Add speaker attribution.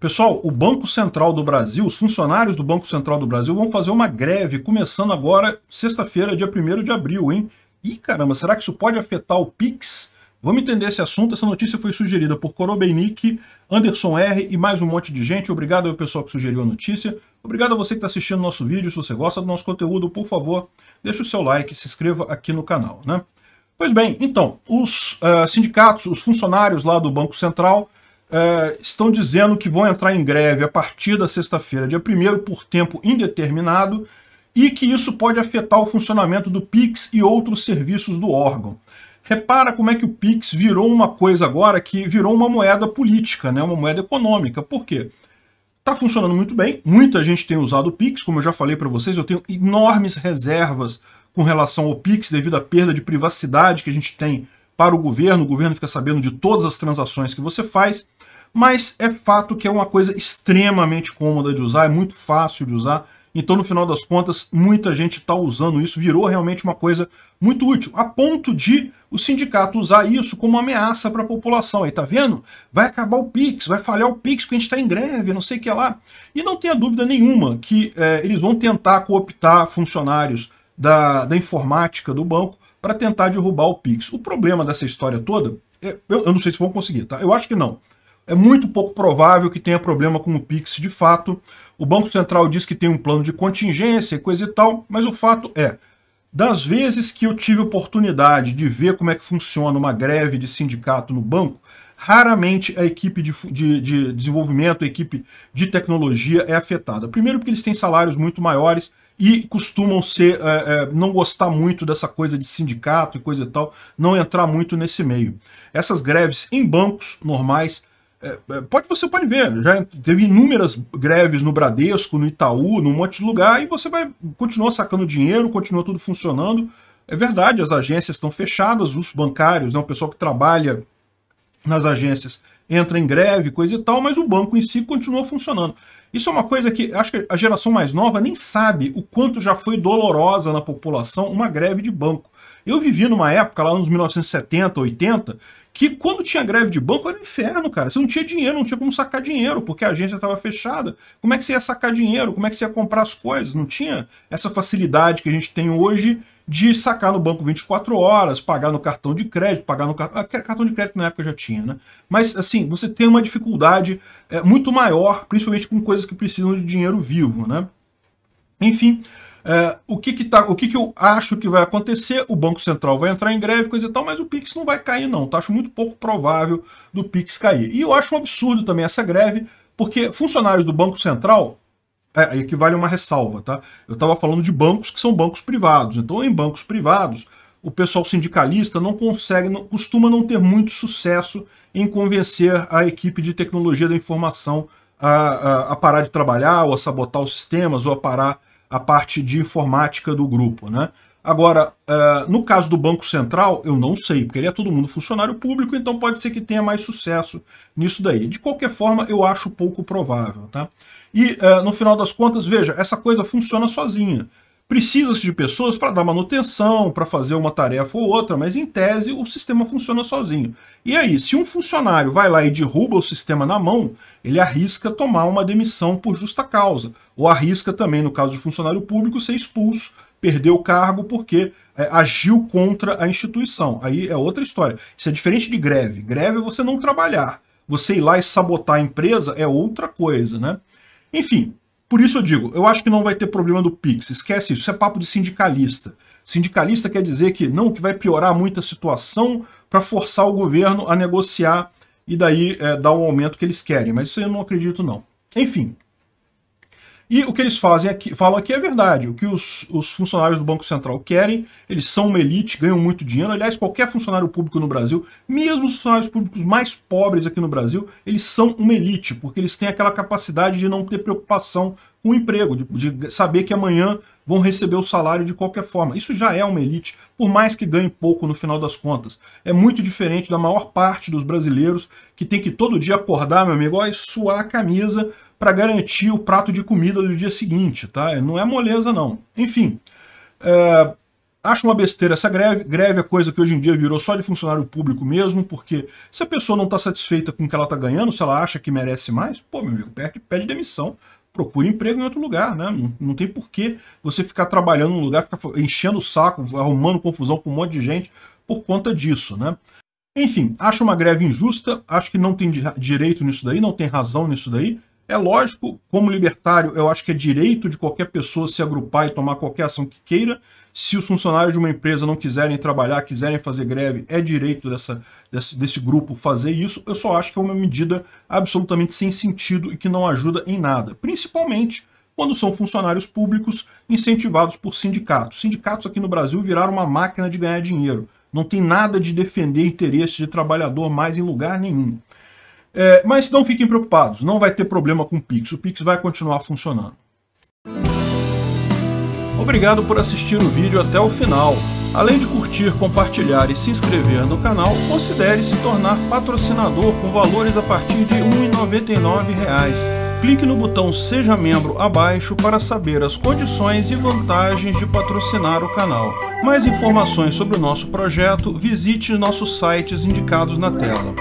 Speaker 1: Pessoal, o Banco Central do Brasil, os funcionários do Banco Central do Brasil vão fazer uma greve começando agora, sexta-feira, dia 1 de abril, hein? Ih, caramba, será que isso pode afetar o Pix? Vamos entender esse assunto. Essa notícia foi sugerida por Korobeinik, Anderson R e mais um monte de gente. Obrigado ao pessoal que sugeriu a notícia. Obrigado a você que está assistindo nosso vídeo. Se você gosta do nosso conteúdo, por favor, deixe o seu like, se inscreva aqui no canal, né? Pois bem, então, os uh, sindicatos, os funcionários lá do Banco Central é, estão dizendo que vão entrar em greve a partir da sexta-feira, dia 1 por tempo indeterminado, e que isso pode afetar o funcionamento do PIX e outros serviços do órgão. Repara como é que o PIX virou uma coisa agora que virou uma moeda política, né, uma moeda econômica. Por quê? Está funcionando muito bem, muita gente tem usado o PIX, como eu já falei para vocês, eu tenho enormes reservas com relação ao PIX devido à perda de privacidade que a gente tem para o governo, o governo fica sabendo de todas as transações que você faz, mas é fato que é uma coisa extremamente cômoda de usar, é muito fácil de usar, então no final das contas muita gente está usando isso, virou realmente uma coisa muito útil, a ponto de o sindicato usar isso como ameaça para a população. Aí tá vendo? Vai acabar o Pix, vai falhar o Pix porque a gente está em greve, não sei o que lá. E não tenha dúvida nenhuma que é, eles vão tentar cooptar funcionários da, da informática do banco para tentar derrubar o Pix. O problema dessa história toda, é, eu, eu, não sei se vão conseguir, tá? Eu acho que não. É muito pouco provável que tenha problema com o Pix de fato. O Banco Central diz que tem um plano de contingência e coisa e tal, mas o fato é, das vezes que eu tive oportunidade de ver como é que funciona uma greve de sindicato no banco, raramente a equipe de, de, de desenvolvimento, a equipe de tecnologia é afetada. Primeiro porque eles têm salários muito maiores, e costumam ser é, é, não gostar muito dessa coisa de sindicato e coisa e tal, não entrar muito nesse meio. Essas greves em bancos normais, é, é pode você pode ver, já teve inúmeras greves no Bradesco, no Itaú, num monte de lugar, e você vai continuar sacando dinheiro, continua tudo funcionando. É verdade, as agências estão fechadas, os bancários, né, o pessoal que trabalha nas agências entra em greve, coisa e tal, mas o banco em si continua funcionando. Isso é uma coisa que acho que a geração mais nova nem sabe o quanto já foi dolorosa na população uma greve de banco. Eu vivi numa época, lá nos 1970, 80, que quando tinha greve de banco era um inferno, cara. Você não tinha dinheiro, não tinha como sacar dinheiro, porque a agência estava fechada. Como é que você ia sacar dinheiro? Como é que você ia comprar as coisas? Não tinha essa facilidade que a gente tem hoje de sacar no banco 24 horas, pagar no cartão de crédito, pagar no cartão. Ah, cartão de crédito na época já tinha, né? Mas assim, você tem uma dificuldade é, muito maior, principalmente com coisas que precisam de dinheiro vivo, né? Enfim, é, o, que, que, tá, o que, que eu acho que vai acontecer? O Banco Central vai entrar em greve, coisa e tal, mas o Pix não vai cair, não. Tá? Acho muito pouco provável do Pix cair. E eu acho um absurdo também essa greve, porque funcionários do Banco Central. É, equivale vale uma ressalva, tá? Eu estava falando de bancos que são bancos privados. Então, em bancos privados, o pessoal sindicalista não consegue, não, costuma não ter muito sucesso em convencer a equipe de tecnologia da informação a, a, a, parar de trabalhar, ou a sabotar os sistemas, ou a parar a parte de informática do grupo. Né? Agora, uh, no caso do Banco Central, eu não sei, porque ele é todo mundo funcionário público, então pode ser que tenha mais sucesso nisso daí. De qualquer forma, eu acho pouco provável. Tá? E, uh, no final das contas, veja, essa coisa funciona sozinha. Precisa-se de pessoas para dar manutenção, para fazer uma tarefa ou outra, mas em tese o sistema funciona sozinho. E aí, se um funcionário vai lá e derruba o sistema na mão, ele arrisca tomar uma demissão por justa causa, ou arrisca também, no caso de funcionário público, ser expulso perder o cargo porque é, agiu contra a instituição. Aí é outra história. Isso é diferente de greve. Greve é você não trabalhar. Você ir lá e sabotar a empresa é outra coisa, né? Enfim, por isso eu digo, eu acho que não vai ter problema do Pix, esquece isso, isso é papo de sindicalista. Sindicalista quer dizer que não, que vai piorar muito a situação para forçar o governo a negociar e daí é, dar o aumento que eles querem, mas isso eu não acredito não. Enfim, e o que eles fazem aqui, falam aqui é verdade. O que os, os, funcionários do Banco Central querem, eles são uma elite, ganham muito dinheiro. Aliás, qualquer funcionário público no Brasil, mesmo os funcionários públicos mais pobres aqui no Brasil, eles são uma elite, porque eles têm aquela capacidade de não ter preocupação com o emprego, de, de saber que amanhã vão receber o salário de qualquer forma. Isso já é uma elite, por mais que ganhe pouco no final das contas. É muito diferente da maior parte dos brasileiros que tem que todo dia acordar, meu amigo, ó, e suar a camisa para garantir o prato de comida do dia seguinte, tá? Não é moleza, não. Enfim, é, acho uma besteira essa greve. Greve é coisa que hoje em dia virou só de funcionário público mesmo, porque se a pessoa não está satisfeita com o que ela está ganhando, se ela acha que merece mais, pô, meu amigo, pede, pede demissão. Procure emprego em outro lugar, né? Não, não tem porquê você ficar trabalhando num lugar, ficar enchendo o saco, arrumando confusão com um monte de gente por conta disso, né? Enfim, acho uma greve injusta, acho que não tem direito nisso daí, não tem razão nisso daí, é lógico, como libertário, eu acho que é direito de qualquer pessoa se agrupar e tomar qualquer ação que queira. Se os funcionários de uma empresa não quiserem trabalhar, quiserem fazer greve, é direito dessa, desse, desse grupo fazer isso. Eu só acho que é uma medida absolutamente sem sentido e que não ajuda em nada. Principalmente quando são funcionários públicos incentivados por sindicatos. Sindicatos aqui no Brasil viraram uma máquina de ganhar dinheiro. Não tem nada de defender interesse de trabalhador mais em lugar nenhum. É, mas não fiquem preocupados, não vai ter problema com o Pix, o Pix vai continuar funcionando. Obrigado por assistir o vídeo até o final. Além de curtir, compartilhar e se inscrever no canal, considere se tornar patrocinador com valores a partir de R$ 1,99 clique no botão Seja Membro abaixo para saber as condições e vantagens de patrocinar o canal. Mais informações sobre o nosso projeto, visite nossos sites indicados na tela.